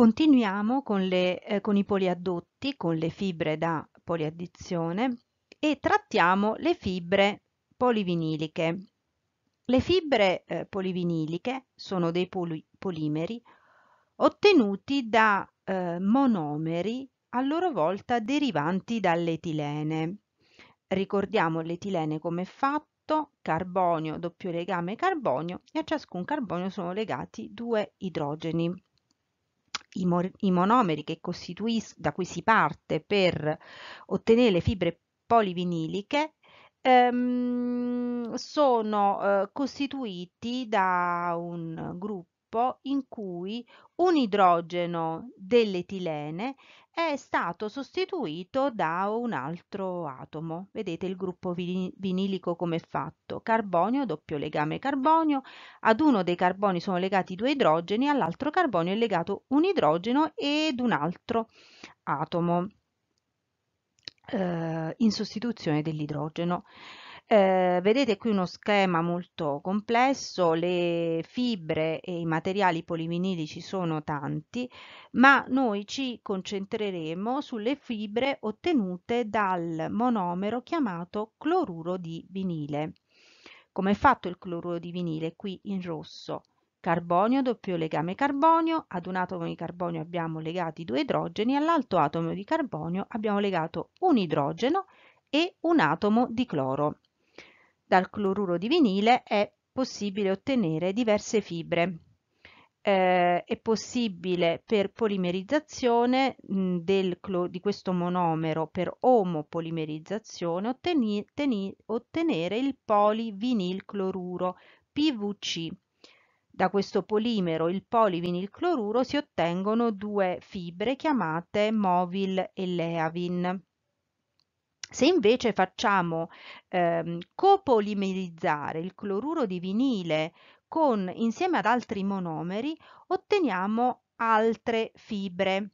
Continuiamo con, le, eh, con i poliaddotti, con le fibre da poliaddizione e trattiamo le fibre poliviniliche. Le fibre eh, poliviniliche sono dei poli polimeri ottenuti da eh, monomeri a loro volta derivanti dall'etilene. Ricordiamo l'etilene come fatto, carbonio, doppio legame carbonio e a ciascun carbonio sono legati due idrogeni i, i monomeri da cui si parte per ottenere le fibre poliviniliche ehm, sono eh, costituiti da un gruppo in cui un idrogeno dell'etilene è stato sostituito da un altro atomo. Vedete il gruppo vinilico come è fatto. Carbonio, doppio legame carbonio, ad uno dei carboni sono legati due idrogeni, all'altro carbonio è legato un idrogeno ed un altro atomo eh, in sostituzione dell'idrogeno. Eh, vedete qui uno schema molto complesso, le fibre e i materiali polivinilici sono tanti, ma noi ci concentreremo sulle fibre ottenute dal monomero chiamato cloruro di vinile. Come è fatto il cloruro di vinile? Qui in rosso. Carbonio, doppio legame carbonio, ad un atomo di carbonio abbiamo legati due idrogeni, all'altro atomo di carbonio abbiamo legato un idrogeno e un atomo di cloro dal cloruro di vinile è possibile ottenere diverse fibre. Eh, è possibile per polimerizzazione mh, mm, del, di questo monomero, per omopolimerizzazione, ottenere il polivinilcloruro, PVC. Da questo polimero, il polivinilcloruro, si ottengono due fibre chiamate Movil e Leavin. Se invece facciamo ehm, copolimerizzare il cloruro di vinile con, insieme ad altri monomeri, otteniamo altre fibre.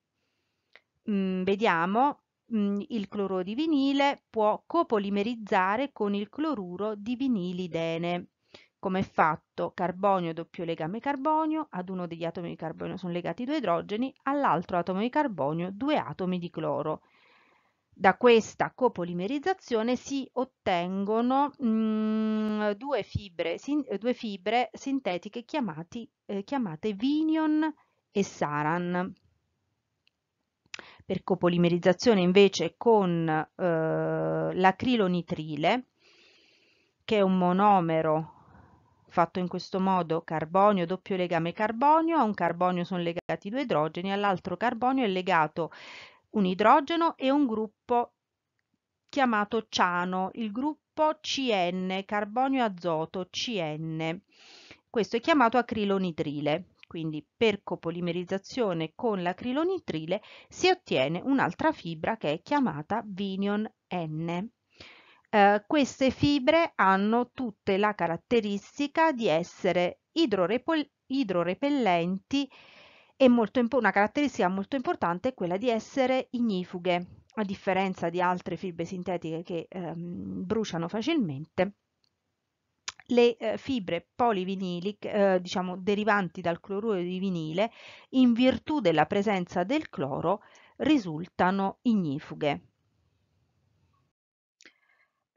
Mm, vediamo, mm, il cloruro di vinile può copolimerizzare con il cloruro di vinilidene. Come è fatto? Carbonio doppio legame carbonio, ad uno degli atomi di carbonio sono legati due idrogeni, all'altro atomo di carbonio due atomi di cloro da questa copolimerizzazione si ottengono mh, mm, due, fibre, sin, due, fibre, sintetiche chiamati, eh, chiamate vinion e saran. Per copolimerizzazione invece con eh, l'acrilonitrile, che è un monomero fatto in questo modo carbonio, doppio legame carbonio, a un carbonio sono legati due idrogeni, all'altro carbonio è legato un idrogeno e un gruppo chiamato ciano, il gruppo CN, carbonio azoto CN. Questo è chiamato acrilonitrile. Quindi per copolimerizzazione con l'acrilonitrile si ottiene un'altra fibra che è chiamata vinion N. Eh, queste fibre hanno tutte la caratteristica di essere idrorepellenti è molto, una caratteristica molto importante è quella di essere ignifughe, a differenza di altre fibre sintetiche che ehm, bruciano facilmente. Le eh, fibre polivinili, eh, diciamo derivanti dal cloruro di vinile, in virtù della presenza del cloro, risultano ignifughe.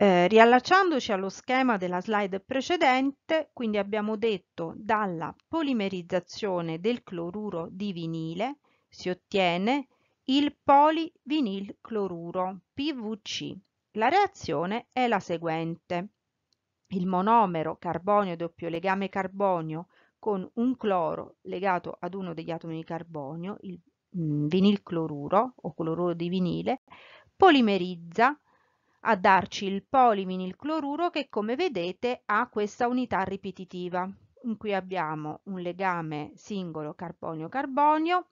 Eh, riallacciandoci allo schema della slide precedente, quindi abbiamo detto dalla polimerizzazione del cloruro di vinile si ottiene il polivinilcloruro PVC. La reazione è la seguente. Il monomero carbonio doppio legame carbonio con un cloro legato ad uno degli atomi di carbonio, il mm, vinilcloruro o cloruro di vinile, polimerizza a darci il cloruro che come vedete ha questa unità ripetitiva in cui abbiamo un legame singolo carbonio-carbonio,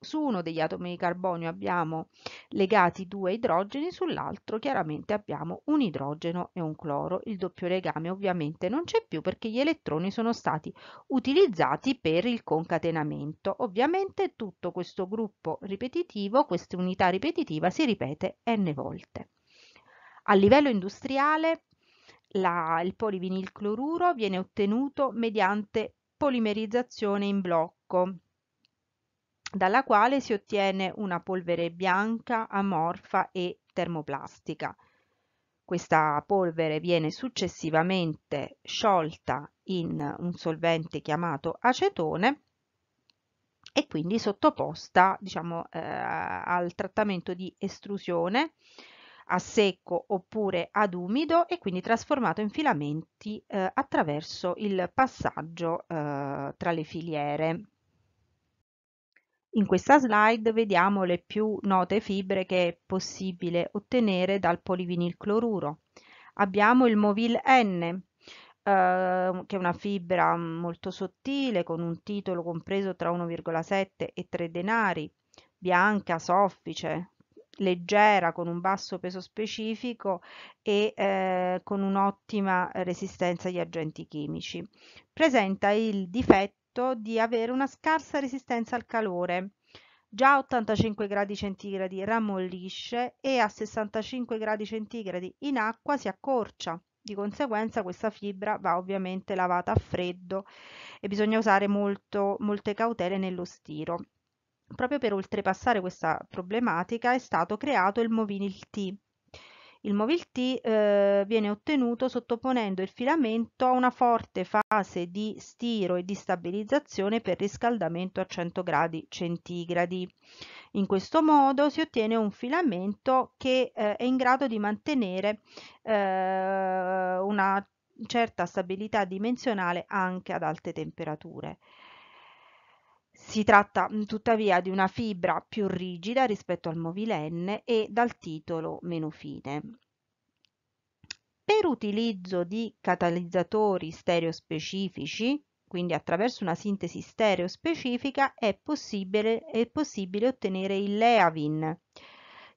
su uno degli atomi di carbonio abbiamo legati due idrogeni, sull'altro chiaramente abbiamo un idrogeno e un cloro. Il doppio legame ovviamente non c'è più perché gli elettroni sono stati utilizzati per il concatenamento. Ovviamente tutto questo gruppo ripetitivo, questa unità ripetitiva si ripete n volte. A livello industriale la, il polivinilcloruro viene ottenuto mediante polimerizzazione in blocco, dalla quale si ottiene una polvere bianca, amorfa e termoplastica. Questa polvere viene successivamente sciolta in un solvente chiamato acetone e quindi sottoposta diciamo, eh, al trattamento di estrusione a secco oppure ad umido e quindi trasformato in filamenti eh, attraverso il passaggio eh, tra le filiere. In questa slide vediamo le più note fibre che è possibile ottenere dal cloruro. Abbiamo il Movil N, eh, che è una fibra molto sottile con un titolo compreso tra 1,7 e 3 denari, bianca, soffice, leggera con un basso peso specifico e eh, con un'ottima resistenza agli agenti chimici. Presenta il difetto di avere una scarsa resistenza al calore. Già a 85 gradi centigradi rammollisce e a 65 gradi centigradi in acqua si accorcia. Di conseguenza questa fibra va ovviamente lavata a freddo e bisogna usare molto, molte cautele nello stiro. Proprio per oltrepassare questa problematica è stato creato il Movinil-T. Il Movinil-T eh, viene ottenuto sottoponendo il filamento a una forte fase di stiro e di stabilizzazione per riscaldamento a 100 gradi centigradi. In questo modo si ottiene un filamento che eh, è in grado di mantenere eh, una certa stabilità dimensionale anche ad alte temperature. Si tratta tuttavia di una fibra più rigida rispetto al movilenne e dal titolo meno fine. Per utilizzo di catalizzatori stereospecifici, quindi attraverso una sintesi stereospecifica, è possibile, è possibile ottenere il Leavin,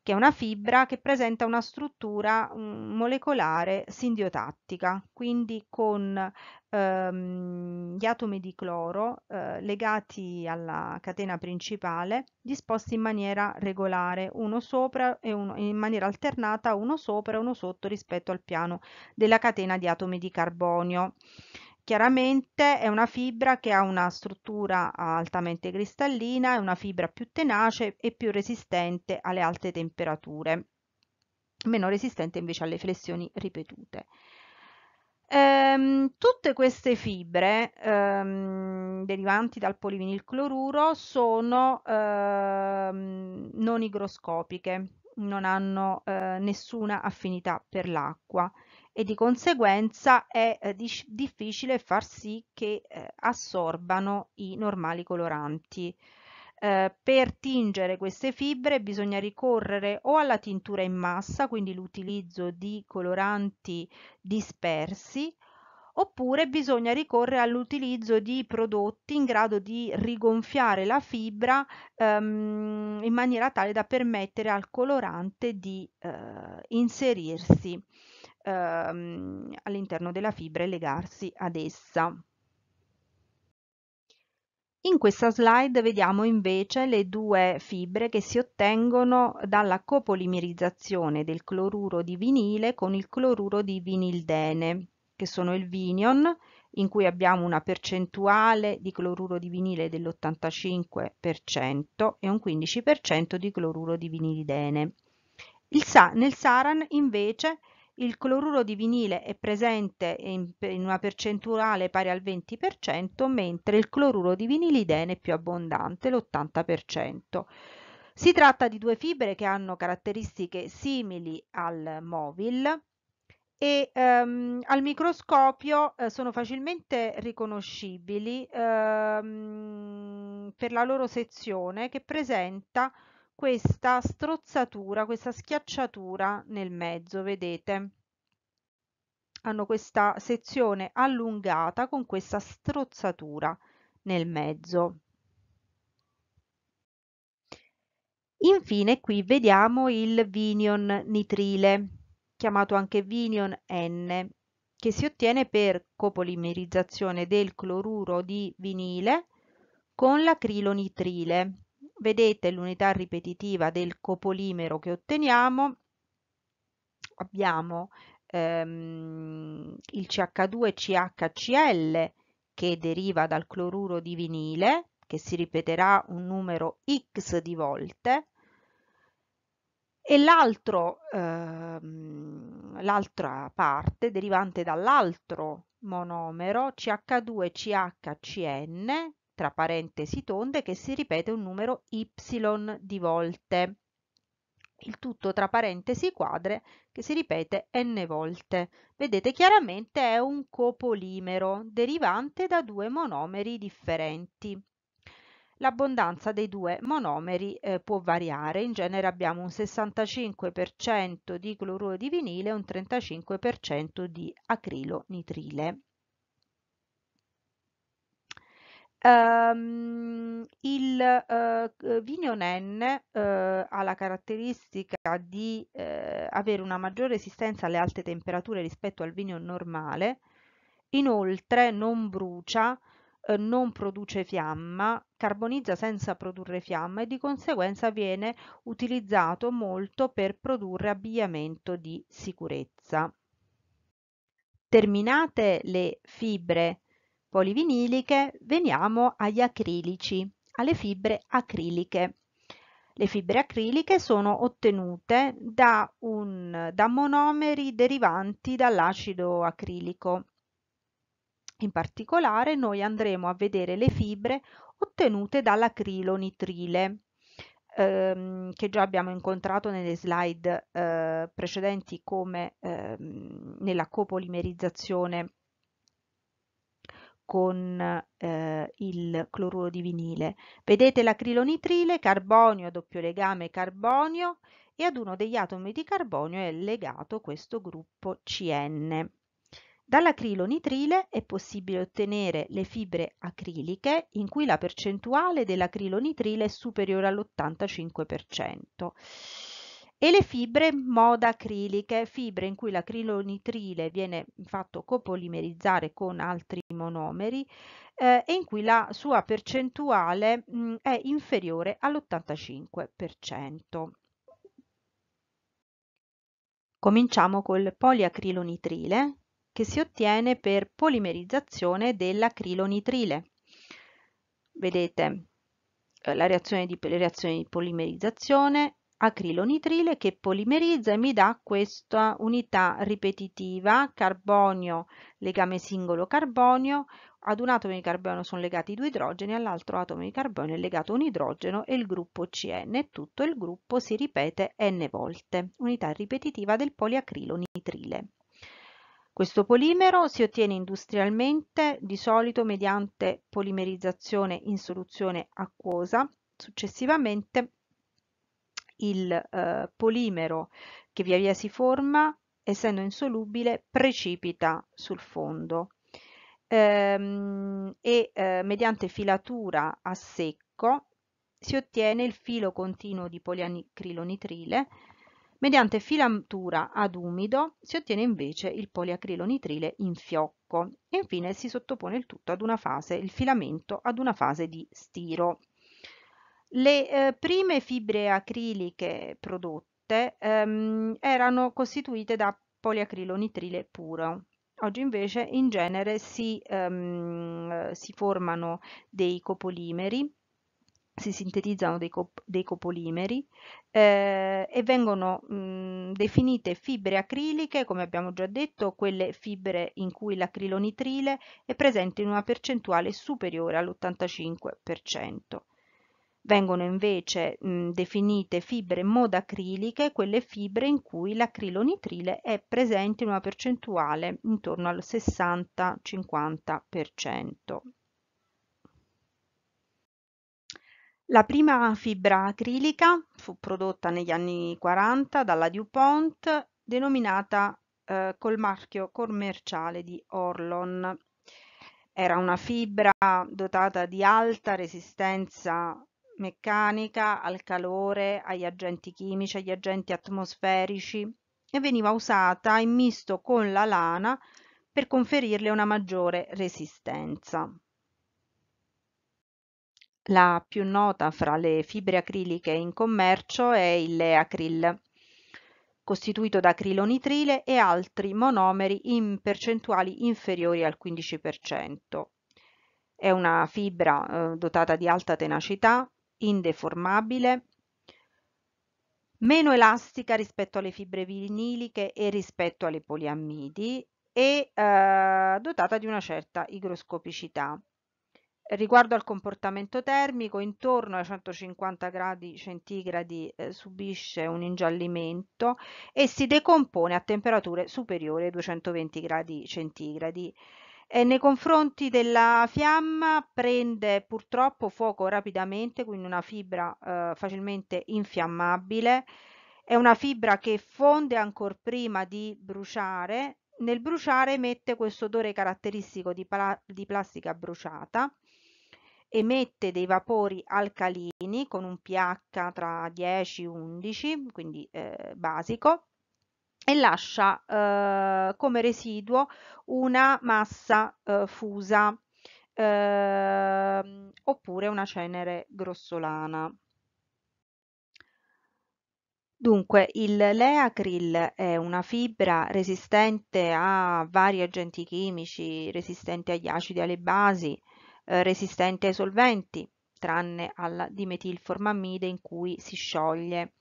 che è una fibra che presenta una struttura mm, molecolare sindiotattica, quindi con ehm, gli atomi di cloro eh, legati alla catena principale disposti in maniera regolare, uno sopra e uno in maniera alternata, uno sopra e uno sotto rispetto al piano della catena di atomi di carbonio. Chiaramente è una fibra che ha una struttura altamente cristallina, è una fibra più tenace e più resistente alle alte temperature, meno resistente invece alle flessioni ripetute. Ehm, tutte queste fibre ehm, derivanti dal polivinilcloruro sono ehm, non igroscopiche, non hanno eh, nessuna affinità per l'acqua e di conseguenza è eh, difficile far sì che eh, assorbano i normali coloranti. Eh, per tingere queste fibre bisogna ricorrere o alla tintura in massa, quindi l'utilizzo di coloranti dispersi, oppure bisogna ricorrere all'utilizzo di prodotti in grado di rigonfiare la fibra ehm, in maniera tale da permettere al colorante di eh, inserirsi ehm, all'interno della fibra e legarsi ad essa. In questa slide vediamo invece le due fibre che si ottengono dalla copolimerizzazione del cloruro di vinile con il cloruro di vinildene, che sono il vinion, in cui abbiamo una percentuale di cloruro di vinile dell'85% e un 15% di cloruro di vinilidene. Sa nel saran invece il cloruro di vinile è presente in, in una percentuale pari al 20%, mentre il cloruro di vinilidene è più abbondante, l'80%. Si tratta di due fibre che hanno caratteristiche simili al mobile e ehm, al microscopio eh, sono facilmente riconoscibili ehm, per la loro sezione che presenta questa strozzatura, questa schiacciatura nel mezzo, vedete? Hanno questa sezione allungata con questa strozzatura nel mezzo. Infine qui vediamo il vinion nitrile, chiamato anche vinion N, che si ottiene per copolimerizzazione del cloruro di vinile con l'acrilonitrile vedete l'unità ripetitiva del copolimero che otteniamo, abbiamo ehm, il CH2-CHCl che deriva dal cloruro di vinile, che si ripeterà un numero x di volte, e ehm, l'altra ehm, parte derivante dall'altro monomero CH2-CHCN tra parentesi tonde che si ripete un numero y di volte. Il tutto tra parentesi quadre che si ripete n volte. Vedete chiaramente è un copolimero derivante da due monomeri differenti l'abbondanza dei due monomeri eh, può variare. In genere abbiamo un 65% di cloruro di vinile e un 35% di acrilo nitrile. Ehm, il, uhm, eh, eh, Vigno Nenne, uhm, eh, ha la caratteristica di, ehm, avere una maggiore resistenza alle alte temperature rispetto al vigno normale, inoltre non brucia, uhm, non produce fiamma, carbonizza senza produrre fiamma e di conseguenza viene utilizzato molto per produrre abbigliamento di sicurezza. Terminate le fibre poliviniliche, veniamo agli acrilici, alle fibre acriliche. Le fibre acriliche sono ottenute da, un, da monomeri derivanti dall'acido acrilico. In particolare noi andremo a vedere le fibre ottenute dall'acrilonitrile ehm, che già abbiamo incontrato nelle slide eh, precedenti come ehm, nella copolimerizzazione con eh, il cloruro di vinile. Vedete l'acrilonitrile, carbonio a doppio legame carbonio e ad uno degli atomi di carbonio è legato questo gruppo CN. Dall'acrilonitrile è possibile ottenere le fibre acriliche in cui la percentuale dell'acrilonitrile è superiore all'85% e le fibre moda acriliche, fibre in cui l'acrilonitrile viene fatto copolimerizzare con altri monomeri eh, e in cui la sua percentuale mh, mm, è inferiore all'85%. Cominciamo col poliacrilonitrile che si ottiene per polimerizzazione dell'acrilonitrile. Vedete eh, la reazione di, le reazioni di polimerizzazione acrilonitrile che polimerizza e mi dà questa unità ripetitiva carbonio legame singolo carbonio ad un atomo di carbonio sono legati due idrogeni all'altro atomo di carbonio è legato un idrogeno e il gruppo CN tutto il gruppo si ripete n volte unità ripetitiva del poliacrilonitrile questo polimero si ottiene industrialmente di solito mediante polimerizzazione in soluzione acquosa successivamente il eh, polimero che via via si forma, essendo insolubile, precipita sul fondo ehm, e eh, mediante filatura a secco si ottiene il filo continuo di poliacrilonitrile, mediante filatura ad umido si ottiene invece il poliacrilonitrile in fiocco e infine si sottopone il tutto ad una fase, il filamento ad una fase di stiro. Le eh, prime fibre acriliche prodotte ehm, erano costituite da poliacrilonitrile puro. Oggi invece in genere si, ehm, eh, si formano dei copolimeri si sintetizzano dei, cop dei copolimeri eh, e vengono mh, mm, definite fibre acriliche, come abbiamo già detto, quelle fibre in cui l'acrilonitrile è presente in una percentuale superiore all'85%. Vengono invece mh, definite fibre modacriliche quelle fibre in cui l'acrilonitrile è presente in una percentuale intorno al 60-50%. La prima fibra acrilica fu prodotta negli anni 40 dalla DuPont denominata eh, col marchio commerciale di Orlon. Era una fibra dotata di alta resistenza meccanica, al calore, agli agenti chimici, agli agenti atmosferici e veniva usata in misto con la lana per conferirle una maggiore resistenza. La più nota fra le fibre acriliche in commercio è il leacril, costituito da acrilonitrile e altri monomeri in percentuali inferiori al 15%. È una fibra eh, dotata di alta tenacità, indeformabile, meno elastica rispetto alle fibre viniliche e rispetto alle poliammidi e eh, dotata di una certa igroscopicità. Riguardo al comportamento termico, intorno ai 150 gradi centigradi eh, subisce un ingiallimento e si decompone a temperature superiori ai 220 gradi centigradi. Eh, nei confronti della fiamma prende purtroppo fuoco rapidamente, quindi una fibra eh, facilmente infiammabile. È una fibra che fonde ancora prima di bruciare. Nel bruciare emette questo odore caratteristico di, di plastica bruciata emette dei vapori alcalini con un pH tra 10 e 11, quindi eh, basico, e lascia eh, come residuo una massa eh, fusa eh, oppure una cenere grossolana. Dunque, il Leacril è una fibra resistente a vari agenti chimici, resistente agli acidi e alle basi, eh, resistente ai solventi, tranne al dimetilformammide in cui si scioglie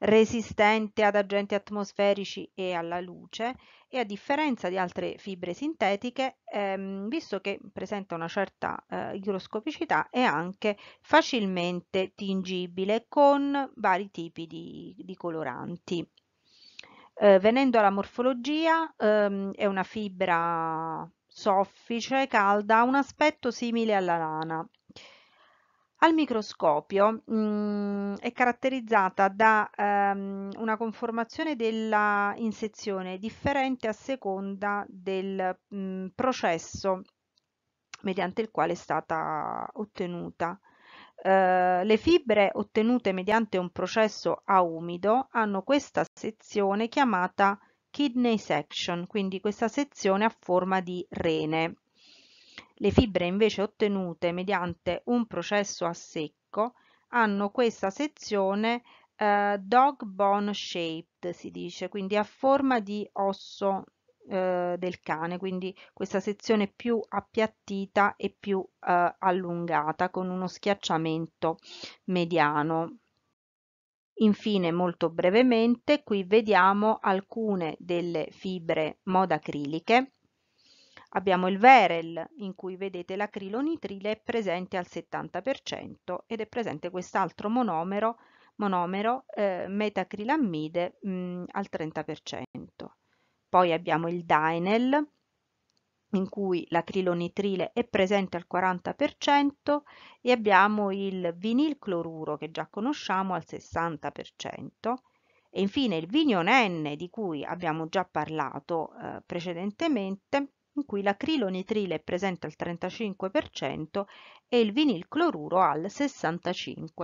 resistente ad agenti atmosferici e alla luce e a differenza di altre fibre sintetiche, ehm, visto che presenta una certa eh, igroscopicità, è anche facilmente tingibile con vari tipi di, di coloranti. Eh, venendo alla morfologia, ehm, è una fibra soffice, calda, ha un aspetto simile alla lana al microscopio, mh, mm, è caratterizzata da ehm, una conformazione della insezione differente a seconda del mh, mm, processo mediante il quale è stata ottenuta. Uh, le fibre ottenute mediante un processo a umido hanno questa sezione chiamata kidney section, quindi questa sezione a forma di rene. Le fibre invece ottenute mediante un processo a secco hanno questa sezione eh, dog bone shaped, si dice, quindi a forma di osso eh, del cane, quindi questa sezione più appiattita e più eh, allungata con uno schiacciamento mediano. Infine, molto brevemente, qui vediamo alcune delle fibre modacriliche Abbiamo il Verel in cui vedete l'acrilonitrile è presente al 70% ed è presente quest'altro monomero, monomero eh, metacrilammide mh, mm, al 30%. Poi abbiamo il Dynel in cui l'acrilonitrile è presente al 40% e abbiamo il vinilcloruro che già conosciamo al 60% e infine il vinion N di cui abbiamo già parlato eh, precedentemente in cui l'acrilonitrile è presente al 35% e il vinilcloruro al 65%.